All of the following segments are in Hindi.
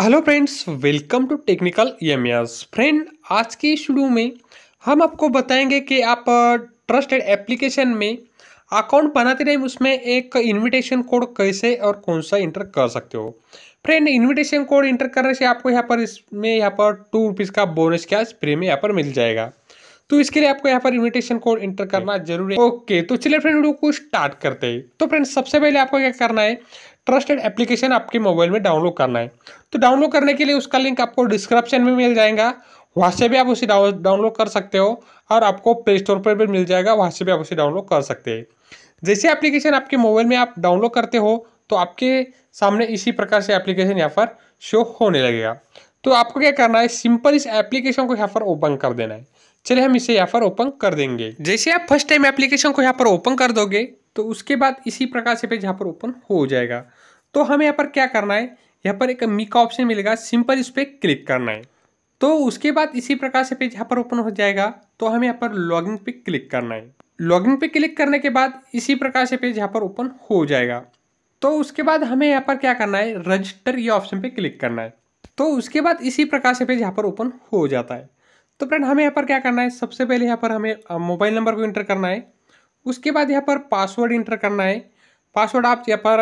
hello friends welcome to technical M friend आज की शुरू में हम आपको बताएंगे कि आप ट्रस्टेड एप्लीकेशन में अकाउंट बनाते टाइम उसमें एक इनविटेशन कोड कैसे और कौन सा इंटर कर सकते हो फ्रेंड इनविटेशन कोड इंटर करने से आपको यहाँ पर इसमें यहाँ पर टू रुपीज़ का बोनस कैश फ्री में यहाँ पर मिल जाएगा तो इसके लिए आपको यहाँ पर इन्विटेशन कोड इंटर करना जरूरी है ओके तो चलिए फ्रेंड वीडियो को स्टार्ट करते हैं तो फ्रेंड सबसे पहले आपको क्या करना है ट्रस्टेड एप्लीकेशन आपके मोबाइल में डाउनलोड करना है तो डाउनलोड करने के लिए उसका लिंक आपको डिस्क्रिप्शन में मिल जाएगा वहाँ से भी आप उसे डाउनलोड कर सकते हो और आपको प्ले स्टोर पर भी मिल जाएगा वहाँ से भी आप उसे डाउनलोड कर सकते हैं जैसे एप्लीकेशन आपके मोबाइल में आप डाउनलोड करते हो तो आपके सामने इसी प्रकार से एप्लीकेशन यहाँ पर शो होने लगेगा तो आपको क्या करना है सिंपल इस एप्लीकेशन को यहाँ पर ओपन कर देना है चलिए हम इसे यहाँ पर ओपन कर देंगे जैसे आप फर्स्ट टाइम एप्लीकेशन को यहाँ पर ओपन कर दोगे तो उसके बाद इसी प्रकार से पेज यहाँ पर ओपन हो जाएगा तो हमें यहाँ पर क्या करना है यहाँ पर एक मी का ऑप्शन मिलेगा सिंपल इस पर क्लिक करना है तो उसके बाद इसी प्रकार से पेज यहाँ पर ओपन हो जाएगा तो हमें यहाँ पर लॉगिन पे क्लिक करना है लॉगिन पे क्लिक करने के बाद इसी प्रकार से पेज यहाँ पर ओपन हो जाएगा तो उसके बाद हमें यहाँ पर क्या करना है रजिस्टर ये ऑप्शन पे क्लिक करना है तो उसके बाद इसी प्रकार से पेज यहाँ पर ओपन हो जाता है तो फ्रेंड हमें यहाँ पर क्या करना है सबसे पहले यहाँ पर हमें मोबाइल नंबर को इंटर करना है उसके बाद यहाँ पर पासवर्ड इंटर करना है पासवर्ड आप यहाँ पर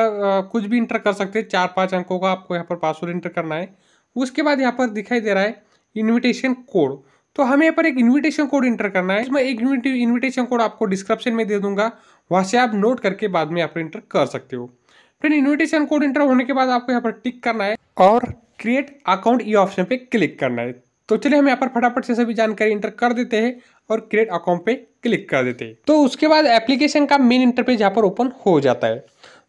कुछ भी इंटर कर सकते हैं चार पाँच अंकों का आपको यहाँ पर पासवर्ड इंटर करना है उसके बाद यहाँ पर दिखाई दे रहा है इन्विटेशन कोड तो हमें यहाँ पर एक इन्विटेशन कोड इंटर करना है इसमें एक इन्विटेशन कोड आपको डिस्क्रिप्शन में दे दूंगा वहाँ से आप नोट करके बाद में यहाँ पर इंटर कर सकते हो फिर इन्विटेशन कोड इंटर होने के बाद आपको यहाँ पर टिक करना है और क्रिएट अकाउंट ई ऑप्शन पर क्लिक करना है तो चलिए हम यहाँ पर फटाफट से सभी जानकारी इंटर कर देते हैं और क्रिएट अकाउंट पर क्लिक कर देते हैं तो उसके बाद एप्लीकेशन का मेन इंटरफेस यहाँ पर ओपन हो जाता है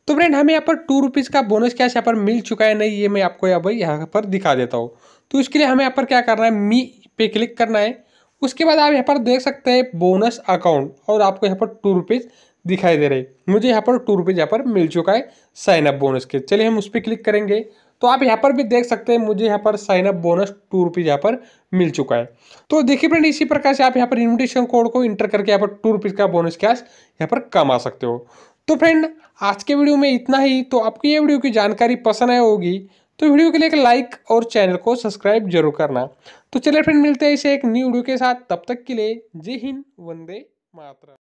तो फ्रेंड हमें यहाँ पर टू रुपीज़ का बोनस कैश यहाँ पर मिल चुका है नहीं ये मैं आपको यहाँ पर यहाँ पर दिखा देता हूँ तो इसके लिए हमें यहाँ पर क्या करना है मी पे क्लिक करना है उसके बाद आप यहाँ पर देख सकते हैं बोनस अकाउंट और आपको यहाँ पर टू रुपीज़ दिखाई दे रहे मुझे यहाँ पर टू रुपीज़ यहाँ पर मिल चुका है साइन अप बोनस के चलिए हम उस पर क्लिक करेंगे तो आप यहाँ पर भी देख सकते हैं मुझे यहाँ पर sign up bonus two rupees यहाँ पर मिल चुका है तो देखिए फ्रेंड इसी प्रकार से आप यहाँ पर इन्विटेशन कोड को इंटर करके यहाँ पर टू रुपीज़ का बोनस कैश यहाँ पर कमा सकते हो तो फ्रेंड आज के वीडियो में इतना ही तो आपको ये वीडियो की जानकारी पसंद आई होगी तो वीडियो के लिए एक लाइक और चैनल को सब्सक्राइब जरूर करना तो चलिए फ्रेंड मिलते हैं इसे एक न्यू वीडियो के साथ तब तक के लिए जय हिंद वंदे मातरम